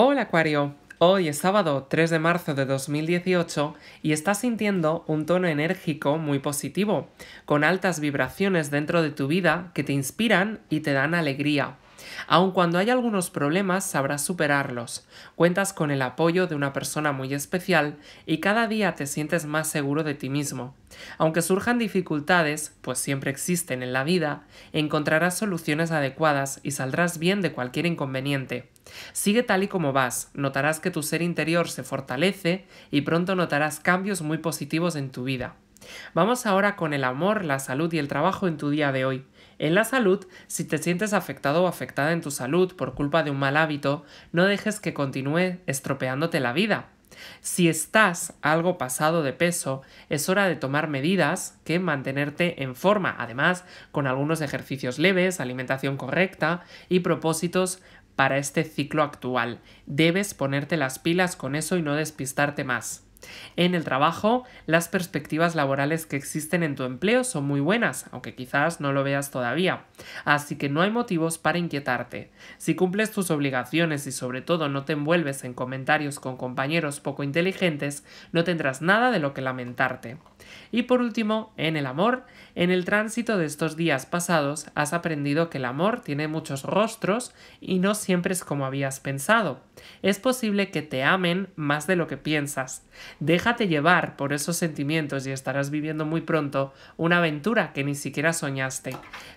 Hola Acuario, hoy es sábado 3 de marzo de 2018 y estás sintiendo un tono enérgico muy positivo, con altas vibraciones dentro de tu vida que te inspiran y te dan alegría. Aun cuando hay algunos problemas, sabrás superarlos. Cuentas con el apoyo de una persona muy especial y cada día te sientes más seguro de ti mismo. Aunque surjan dificultades, pues siempre existen en la vida, encontrarás soluciones adecuadas y saldrás bien de cualquier inconveniente. Sigue tal y como vas, notarás que tu ser interior se fortalece y pronto notarás cambios muy positivos en tu vida. Vamos ahora con el amor, la salud y el trabajo en tu día de hoy. En la salud, si te sientes afectado o afectada en tu salud por culpa de un mal hábito, no dejes que continúe estropeándote la vida. Si estás algo pasado de peso, es hora de tomar medidas que mantenerte en forma, además con algunos ejercicios leves, alimentación correcta y propósitos para este ciclo actual. Debes ponerte las pilas con eso y no despistarte más. En el trabajo, las perspectivas laborales que existen en tu empleo son muy buenas, aunque quizás no lo veas todavía, así que no hay motivos para inquietarte. Si cumples tus obligaciones y sobre todo no te envuelves en comentarios con compañeros poco inteligentes, no tendrás nada de lo que lamentarte. Y por último, en el amor, en el tránsito de estos días pasados has aprendido que el amor tiene muchos rostros y no siempre es como habías pensado. Es posible que te amen más de lo que piensas. Déjate llevar por esos sentimientos y estarás viviendo muy pronto una aventura que ni siquiera soñaste.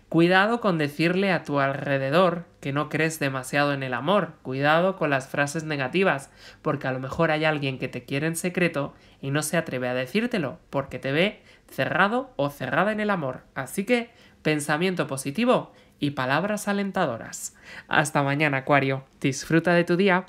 Cuidado con decirle a tu alrededor que no crees demasiado en el amor. Cuidado con las frases negativas, porque a lo mejor hay alguien que te quiere en secreto y no se atreve a decírtelo, porque te ve cerrado o cerrada en el amor. Así que, pensamiento positivo y palabras alentadoras. Hasta mañana, Acuario. Disfruta de tu día.